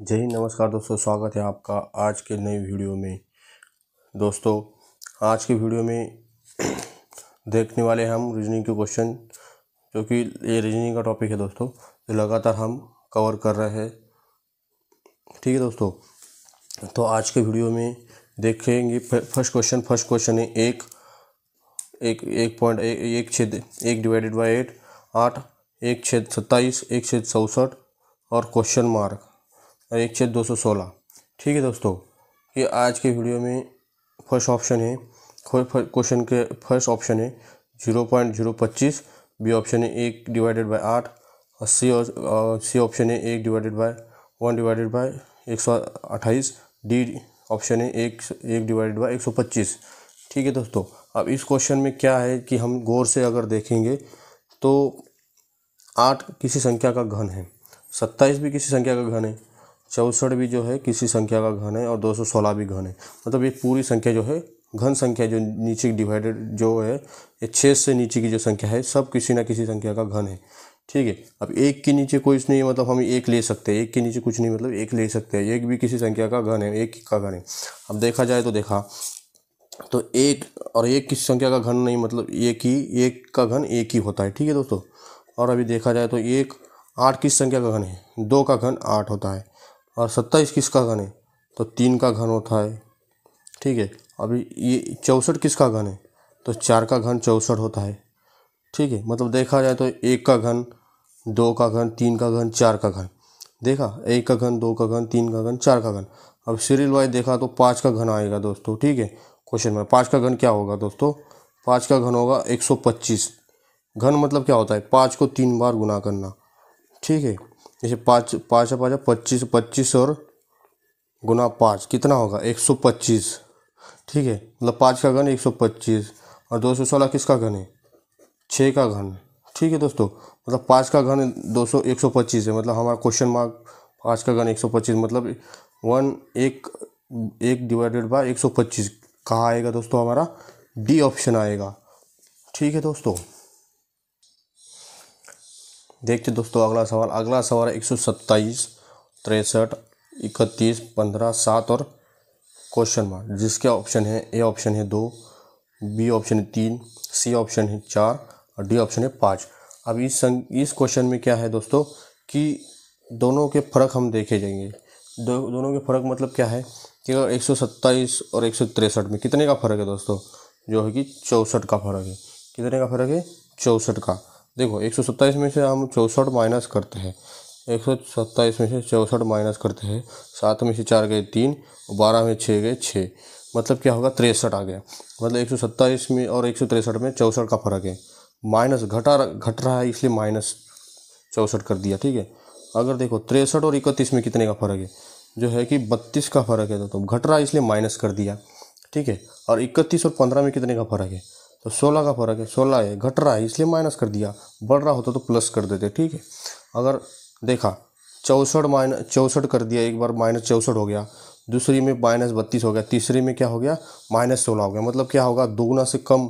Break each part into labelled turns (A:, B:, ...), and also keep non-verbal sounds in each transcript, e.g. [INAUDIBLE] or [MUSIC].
A: जय हिंद नमस्कार दोस्तों स्वागत है आपका आज के नई वीडियो में दोस्तों आज के वीडियो में [CLEARS THROAT] देखने वाले हम रीजनिंग के क्वेश्चन जो कि ये रीजनिंग का टॉपिक है दोस्तों जो लगातार हम कवर कर रहे हैं ठीक है दोस्तों तो आज के वीडियो में देखेंगे फर्स्ट क्वेश्चन फर्स्ट क्वेश्चन है एक एक एक पॉइंट एक छेद एक डिवाइडेड बाई एट आठ एक छेद सत्ताईस एक छेद चौंसठ और क्वेश्चन मार्क एक छः दो सौ सोलह ठीक है दोस्तों ये आज के वीडियो में फर्स्ट ऑप्शन है क्वेश्चन के फर्स्ट ऑप्शन है जीरो पॉइंट जीरो पच्चीस बी ऑप्शन है एक डिवाइडेड बाय आठ और सी और सी ऑप्शन है एक divided by one divided by एक सौ अट्ठाईस डी ऑप्शन है एक एक डिवाइडेड बाय एक सौ पच्चीस ठीक है दोस्तों अब इस क्वेश्चन में क्या है कि हम गौर से अगर देखेंगे तो आठ किसी संख्या का घन है सत्ताईस भी किसी संख्या का घन है चौंसठ भी जो है किसी संख्या का घन है और 216 भी घन है मतलब ये पूरी संख्या जो है घन संख्या जो नीचे डिवाइडेड जो है ये छः से नीचे की जो संख्या है सब किसी ना किसी संख्या का घन है ठीक है अब एक के नीचे कुछ नहीं है मतलब हम एक ले सकते हैं एक के नीचे कुछ नहीं मतलब एक ले सकते हैं एक भी किसी संख्या का घन है एक का घन है अब देखा जाए तो देखा तो एक और एक किस संख्या का घन नहीं मतलब एक ही एक का घन एक ही होता है ठीक है दोस्तों और अभी देखा जाए तो एक आठ किस संख्या का घन है दो का घन आठ होता है और सत्ताईस किसका घन है तो तीन का घन होता है ठीक है अभी ये चौंसठ किसका घन है तो चार का घन चौंसठ होता है ठीक है मतलब देखा जाए तो एक का घन दो का घन तीन का घन चार का घन देखा एक का घन दो का घन तीन का घन चार का घन अब सीरियल वाइज देखा तो पाँच का घन आएगा दोस्तों ठीक है क्वेश्चन में पाँच का घन क्या होगा दोस्तों पाँच का घन होगा एक सौ पच्चीस घन मतलब क्या होता है पाँच को तीन बार गुना करना ठीक है जैसे पाँच पाँच पाँच पच्चीस पच्चीस और गुना पाँच कितना होगा एक सौ पच्चीस ठीक है मतलब पाँच का घन एक सौ पच्चीस और दो सौ सोलह किसका घन है छः का घन ठीक है दोस्तों मतलब पाँच का घन दो सौ एक सौ पच्चीस है मतलब हमारा क्वेश्चन मार्क पाँच का घन एक सौ पच्चीस मतलब वन एक एक डिवाइडेड बाय एक सौ पच्चीस कहाँ आएगा दोस्तों हमारा डी ऑप्शन आएगा ठीक है दोस्तों देखते दोस्तों अगला सवाल अगला सवाल एक सौ सत्ताईस तिरसठ इकतीस पंद्रह सात और क्वेश्चन मार्क जिसके ऑप्शन है ए ऑप्शन है दो बी ऑप्शन है तीन सी ऑप्शन है चार और डी ऑप्शन है पाँच अब इस संग इस क्वेश्चन में क्या है दोस्तों कि दोनों के फ़र्क हम देखे जाएंगे दो, दोनों के फ़र्क मतलब क्या है कि अगर एक सौ सत्ताईस और एक सौ तिरसठ में कितने का फ़र्क है दोस्तों जो है कि चौंसठ का फ़र्क है कितने का फ़र्क है चौंसठ का देखो एक सौ सत्ताईस में से हम चौंसठ माइनस करते हैं एक सौ सत्ताईस में से चौंसठ माइनस करते हैं सात में से चार गए तीन और बारह में छः गए छः मतलब क्या होगा तिरसठ आ गया मतलब एक सौ सत्ताईस में और एक सौ तिरसठ में चौंसठ का फर्क है माइनस घटा घट रहा है इसलिए माइनस चौंसठ कर दिया ठीक है अगर देखो तिरसठ और इकतीस में कितने का फ़र्क है जो है कि बत्तीस का फ़र्क है तो, तो घट रहा है इसलिए माइनस कर दिया ठीक है और इकतीस और पंद्रह में कितने का फ़र्क है तो सोलह का फ़र्क है सोलह है घट रहा है इसलिए माइनस कर दिया बढ़ रहा होता तो प्लस कर देते ठीक है अगर देखा चौंसठ माइनस चौंसठ कर दिया एक बार माइनस चौंसठ हो गया दूसरी में माइनस बत्तीस हो गया तीसरी में क्या हो गया माइनस सोलह हो गया मतलब क्या होगा दोगुना से कम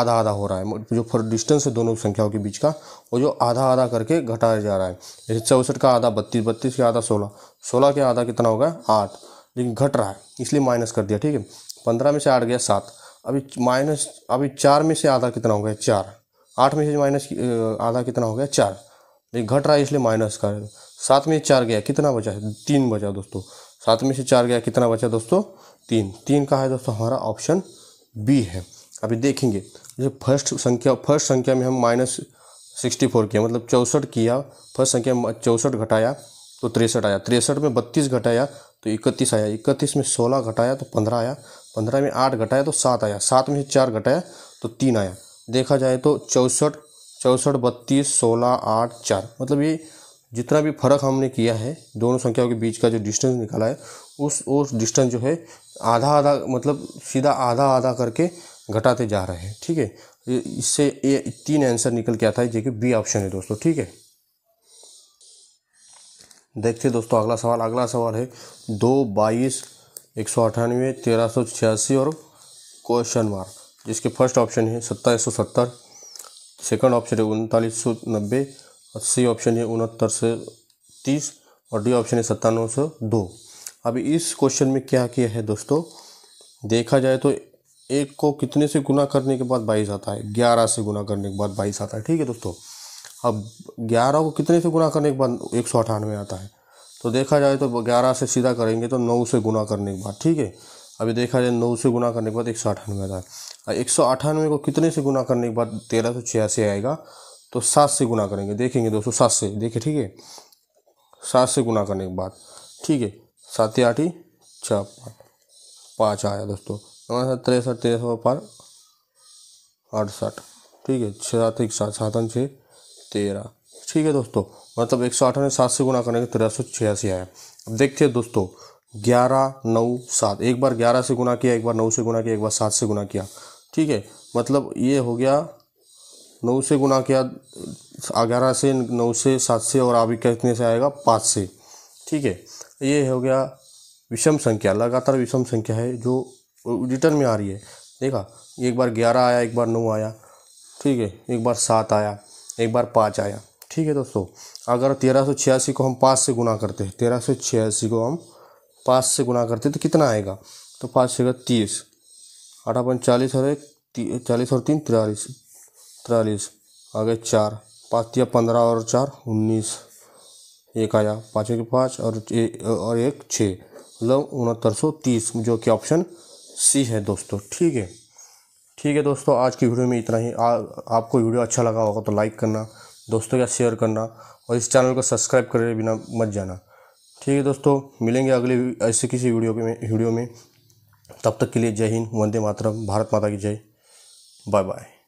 A: आधा आधा हो रहा है जो फर डिस्टेंस है दोनों संख्याओं के बीच का वो जो आधा आधा करके घटाया जा रहा है जैसे चौंसठ का आधा बत्तीस बत्तीस का आधा सोलह सोलह का आधा कितना हो गया आठ लेकिन घट रहा है इसलिए माइनस कर दिया ठीक है पंद्रह में से आठ गया सात अभी माइनस अभी चार में से आधा कितना हो गया चार आठ में से माइनस आधा कितना हो गया चार ये घट रहा है इसलिए माइनस का सात में चार गया कितना बचा है तीन बचा दोस्तों सात में से चार गया कितना बचा दोस्तों तीन तीन का है दोस्तों हमारा ऑप्शन बी है अभी देखेंगे जैसे फर्स्ट संख्या फर्स्ट संख्या में हम माइनस सिक्सटी फोर किया मतलब चौंसठ किया फर्स्ट संख्या में चौंसठ घटाया तो तिरसठ आया तिरसठ में बत्तीस घटाया तो इकतीस आया इकतीस में सोलह घटाया तो पंद्रह आया पंद्रह में आठ घटाया तो सात आया सात में से चार घटाया तो तीन आया देखा जाए तो चौंसठ चौंसठ बत्तीस सोलह आठ चार मतलब ये जितना भी फर्क हमने किया है दोनों संख्याओं के बीच का जो डिस्टेंस निकाला है उस और डिस्टेंस जो है आधा आधा मतलब सीधा आधा आधा करके घटाते जा रहे हैं ठीक है इससे ये तीन आंसर निकल के आता है जो कि बी ऑप्शन है दोस्तों ठीक है देखते दोस्तों अगला सवाल अगला सवाल है दो बाईस एक सौ अठानवे तेरह सौ छियासी और क्वेश्चन मार्क जिसके फर्स्ट ऑप्शन है सत्ताईस सौ सत्तर सेकेंड ऑप्शन है उनतालीस सौ नब्बे और सी ऑप्शन है उनहत्तर से तीस और डी ऑप्शन है सत्तानवे सौ दो अभी इस क्वेश्चन में क्या किया है दोस्तों देखा जाए तो एक को कितने से गुना करने के बाद बाईस आता है ग्यारह से गुना करने के बाद बाईस आता है ठीक है दोस्तों अब ग्यारह को कितने से गुना करने के बाद एक सौ अठानवे आता है तो देखा जाए तो ग्यारह से सीधा करेंगे तो नौ से गुना करने के बाद ठीक है अभी देखा जाए नौ से गुना करने के बाद एक सौ अठानवे आता है और एक सौ अठानवे को कितने से गुना करने के बाद तेरह सौ छियासी आएगा तो सात से गुना करेंगे देखेंगे दोस्तों सात से देखिए ठीक है सात से गुना करने के बाद ठीक है सात आठ ही छः पाँच आया दोस्तों तिरसठ तेरह सौ पर अड़सठ ठीक है छः सात एक सात सातन छः तेरह ठीक है दोस्तों मतलब एक सौ अठारह सात से गुना करेंगे तेरह सौ छियासी आया अब देखते हैं दोस्तों ग्यारह नौ सात एक बार ग्यारह से गुना किया एक बार नौ से गुना किया एक बार सात से गुना किया ठीक है मतलब ये हो गया नौ से गुना किया ग्यारह से नौ से सात से और अभी कितने से आएगा पाँच से ठीक है ये हो गया विषम संख्या लगातार विषम संख्या है जो रिटर्न में आ रही है देखा एक बार ग्यारह आया एक बार नौ आया ठीक है एक बार सात आया एक बार पाँच आया ठीक है दोस्तों अगर तेरह सौ छियासी को हम पाँच से गुना करते हैं तेरह सौ छियासी को हम पाँच से गुना करते हैं तो कितना आएगा तो पाँच से तीस आठ अपन चालीस और एक चालीस और तीन तिरालीस तिरालीस आगे चार पाँच या पंद्रह और चार उन्नीस एक आया पाँच के पाँच और एक और एक छः मतलब उनहत्तर सौ तीस जो कि ऑप्शन सी है दोस्तों ठीक है ठीक है दोस्तों आज की वीडियो में इतना ही आ, आपको वीडियो अच्छा लगा होगा तो लाइक करना दोस्तों के साथ शेयर करना और इस चैनल को सब्सक्राइब करे बिना मत जाना ठीक है दोस्तों मिलेंगे अगले ऐसे किसी वीडियो में वीडियो में तब तक के लिए जय हिंद वंदे मातरम भारत माता की जय बाय बाय